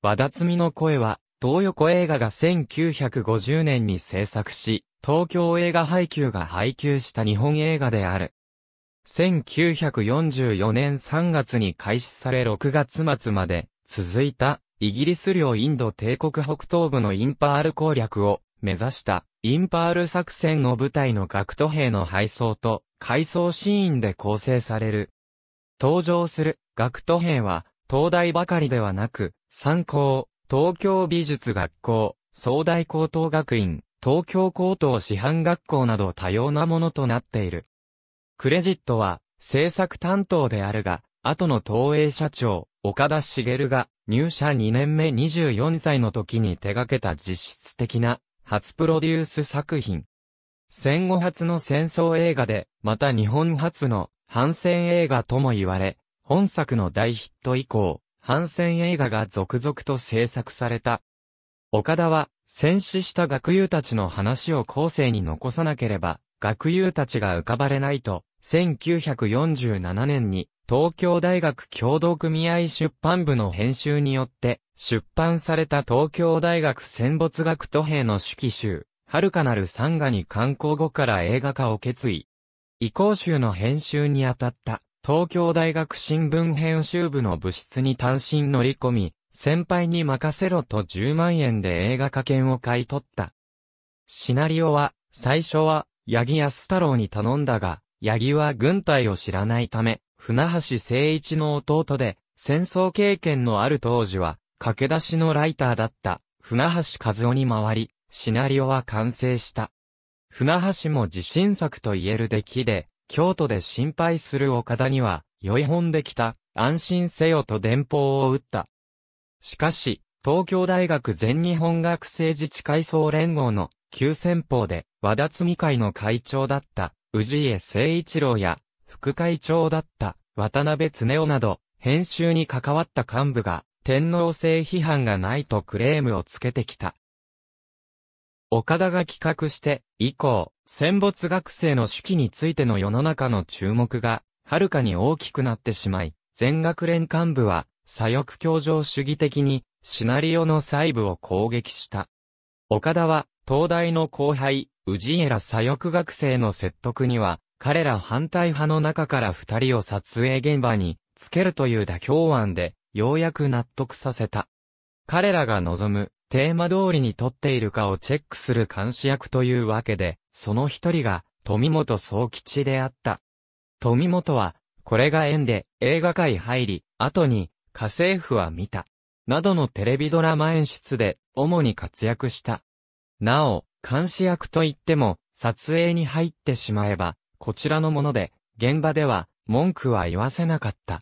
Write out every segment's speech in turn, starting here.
和田摘の声は、東横映画が1950年に制作し、東京映画配給が配給した日本映画である。1944年3月に開始され6月末まで続いたイギリス領インド帝国北東部のインパール攻略を目指したインパール作戦の部隊の学徒兵の配送と回送シーンで構成される。登場する学徒兵は東大ばかりではなく参考、東京美術学校、総大高等学院、東京高等師範学校など多様なものとなっている。クレジットは、制作担当であるが、後の東映社長、岡田茂が、入社2年目24歳の時に手掛けた実質的な、初プロデュース作品。戦後初の戦争映画で、また日本初の反戦映画とも言われ、本作の大ヒット以降、反戦映画が続々と制作された。岡田は、戦死した学友たちの話を後世に残さなければ、学友たちが浮かばれないと、1947年に東京大学共同組合出版部の編集によって出版された東京大学戦没学徒兵の手記集、遥かなる山河に観光後から映画化を決意。移行集の編集にあたった東京大学新聞編集部の部室に単身乗り込み、先輩に任せろと10万円で映画化権を買い取った。シナリオは、最初は、八木安太郎に頼んだが、八木は軍隊を知らないため、船橋誠一の弟で、戦争経験のある当時は、駆け出しのライターだった、船橋和夫に回り、シナリオは完成した。船橋も自信作と言える出来で、京都で心配する岡田には、酔い本できた、安心せよと電報を打った。しかし、東京大学全日本学生自治会総連合の急先鋒で、和田摘会の会長だった、宇治家誠一郎や、副会長だった、渡辺恒夫など、編集に関わった幹部が、天皇制批判がないとクレームをつけてきた。岡田が企画して、以降、戦没学生の手記についての世の中の注目が、はるかに大きくなってしまい、全学連幹部は、左翼教場主義的に、シナリオの細部を攻撃した。岡田は、東大の後輩、宇治エラ左翼学生の説得には、彼ら反対派の中から二人を撮影現場に、つけるという妥協案で、ようやく納得させた。彼らが望む、テーマ通りに撮っているかをチェックする監視役というわけで、その一人が、富本総吉であった。富本は、これが縁で映画界入り、後に、家政婦は見た。などのテレビドラマ演出で、主に活躍した。なお、監視役といっても、撮影に入ってしまえば、こちらのもので、現場では、文句は言わせなかった。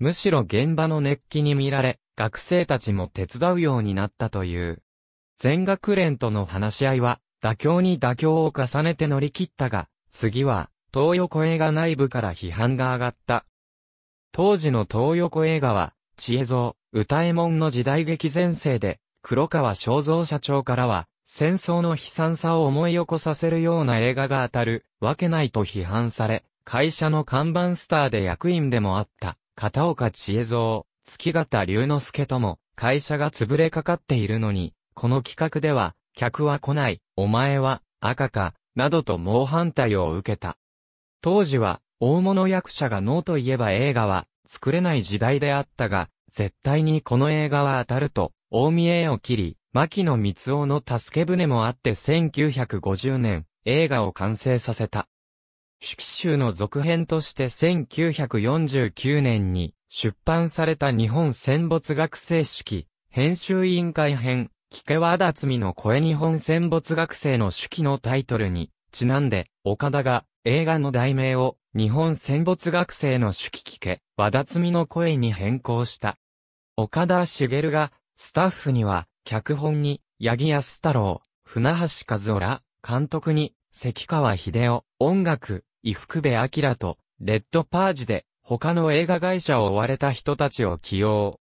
むしろ現場の熱気に見られ、学生たちも手伝うようになったという。全学連との話し合いは、妥協に妥協を重ねて乗り切ったが、次は、東横映画内部から批判が上がった。当時の東横映画は、知恵蔵、歌右衛門の時代劇前世で、黒川正蔵社長からは、戦争の悲惨さを思い起こさせるような映画が当たる、わけないと批判され、会社の看板スターで役員でもあった、片岡知恵蔵、月形龍之介とも、会社が潰れかかっているのに、この企画では、客は来ない、お前は、赤か、などと猛反対を受けた。当時は、大物役者がノーといえば映画は、作れない時代であったが、絶対にこの映画は当たると、大見栄を切り、牧野光夫の助け船もあって1950年、映画を完成させた。手記集の続編として1949年に、出版された日本戦没学生式、編集委員会編、聞けわだつみの声日本戦没学生の手記のタイトルに、ちなんで、岡田が映画の題名を日本戦没学生の手記聞け、わだつみの声に変更した。岡田茂が、スタッフには、脚本に、八木安太郎、船橋和夫ら、監督に、関川秀夫、音楽、伊福部明と、レッドパージで、他の映画会社を追われた人たちを起用。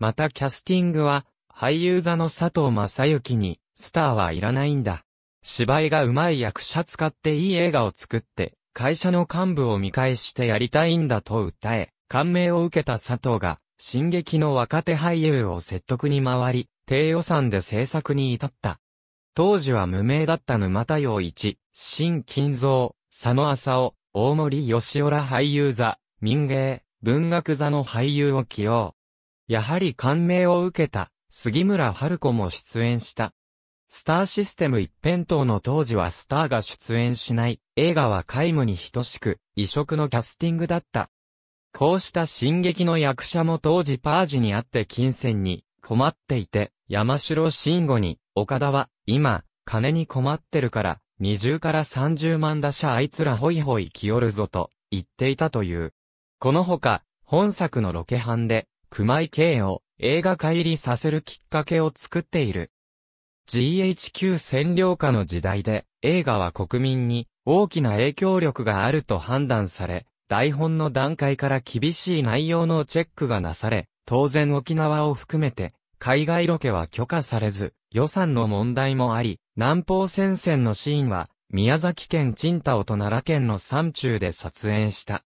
またキャスティングは、俳優座の佐藤正幸に、スターはいらないんだ。芝居がうまい役者使っていい映画を作って、会社の幹部を見返してやりたいんだと訴え、感銘を受けた佐藤が、進撃の若手俳優を説得に回り、低予算で制作に至った。当時は無名だった沼田洋一、新金蔵、佐野浅尾、大森義雄ら俳優座、民芸、文学座の俳優を起用。やはり感銘を受けた、杉村春子も出演した。スターシステム一辺倒の当時はスターが出演しない、映画は皆無に等しく、異色のキャスティングだった。こうした進撃の役者も当時パージにあって金銭に困っていて、山城慎吾に、岡田は、今、金に困ってるから、20から30万打者あいつらホイホイ来よるぞと、言っていたという。このほか、本作のロケ班で、熊井圭を映画化入りさせるきっかけを作っている。GHQ 占領下の時代で、映画は国民に大きな影響力があると判断され、台本の段階から厳しい内容のチェックがなされ、当然沖縄を含めて、海外ロケは許可されず、予算の問題もあり、南方戦線のシーンは、宮崎県青太夫と奈良県の山中で撮影した。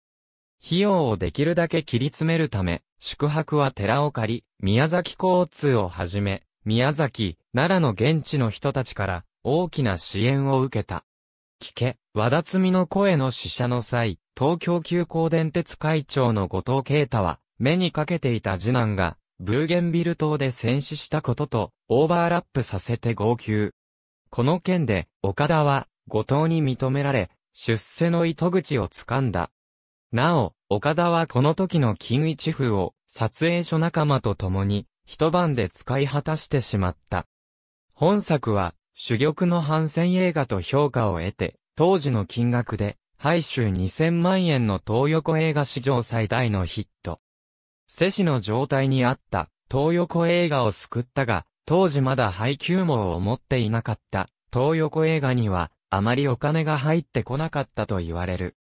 費用をできるだけ切り詰めるため、宿泊は寺を借り、宮崎交通をはじめ、宮崎、奈良の現地の人たちから大きな支援を受けた。聞け、和田摘の声の死者の際、東京急行電鉄会長の後藤啓太は、目にかけていた次男が、ブーゲンビル島で戦死したことと、オーバーラップさせて号泣。この件で、岡田は、後藤に認められ、出世の糸口をつかんだ。なお、岡田はこの時の金一風を撮影所仲間と共に一晩で使い果たしてしまった。本作は主玉の反戦映画と評価を得て、当時の金額で、廃収2000万円の東横映画史上最大のヒット。世子の状態にあった東横映画を救ったが、当時まだ配給網を持っていなかった東横映画には、あまりお金が入ってこなかったと言われる。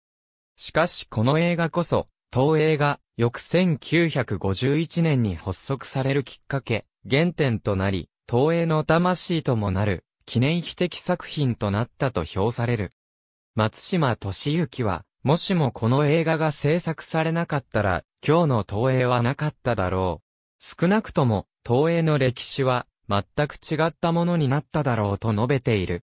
しかしこの映画こそ、東映が翌1951年に発足されるきっかけ、原点となり、東映の魂ともなる、記念碑的作品となったと評される。松島敏之は、もしもこの映画が制作されなかったら、今日の東映はなかっただろう。少なくとも、東映の歴史は、全く違ったものになっただろうと述べている。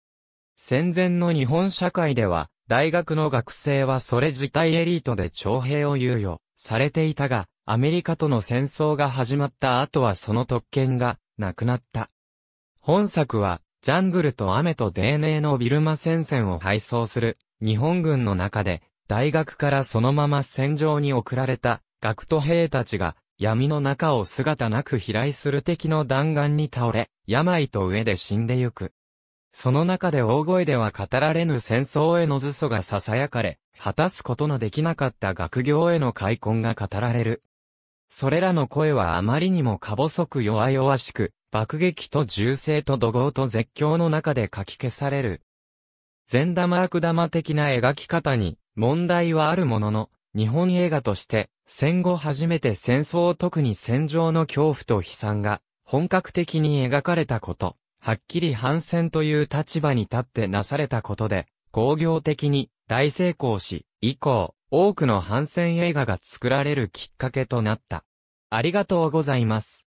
戦前の日本社会では、大学の学生はそれ自体エリートで徴兵を猶予されていたが、アメリカとの戦争が始まった後はその特権がなくなった。本作は、ジャングルと雨とネーのビルマ戦線を配送する日本軍の中で、大学からそのまま戦場に送られた学徒兵たちが闇の中を姿なく飛来する敵の弾丸に倒れ、病と上で死んでゆく。その中で大声では語られぬ戦争への図素が囁かれ、果たすことのできなかった学業への開墾が語られる。それらの声はあまりにもか細く弱々しく、爆撃と銃声と怒号と絶叫の中で書き消される。善玉悪玉的な描き方に問題はあるものの、日本映画として戦後初めて戦争特に戦場の恐怖と悲惨が本格的に描かれたこと。はっきり反戦という立場に立ってなされたことで、工業的に大成功し、以降、多くの反戦映画が作られるきっかけとなった。ありがとうございます。